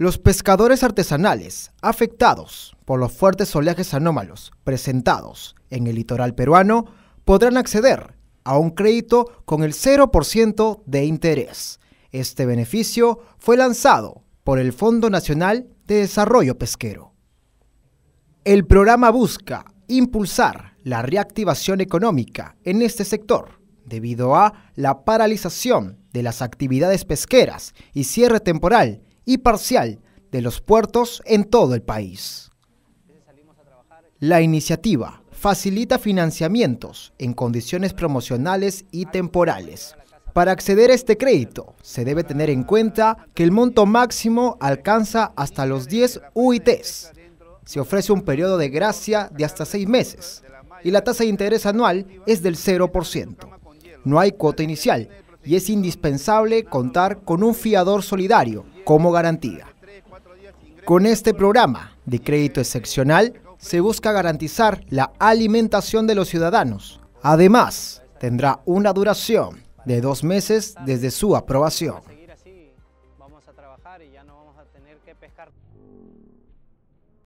Los pescadores artesanales, afectados por los fuertes oleajes anómalos presentados en el litoral peruano, podrán acceder a un crédito con el 0% de interés. Este beneficio fue lanzado por el Fondo Nacional de Desarrollo Pesquero. El programa busca impulsar la reactivación económica en este sector debido a la paralización de las actividades pesqueras y cierre temporal y parcial de los puertos en todo el país. La iniciativa facilita financiamientos en condiciones promocionales y temporales. Para acceder a este crédito, se debe tener en cuenta que el monto máximo alcanza hasta los 10 UITs. Se ofrece un periodo de gracia de hasta seis meses y la tasa de interés anual es del 0%. No hay cuota inicial y es indispensable contar con un fiador solidario como garantía. Con este programa de crédito excepcional se busca garantizar la alimentación de los ciudadanos. Además, tendrá una duración de dos meses desde su aprobación.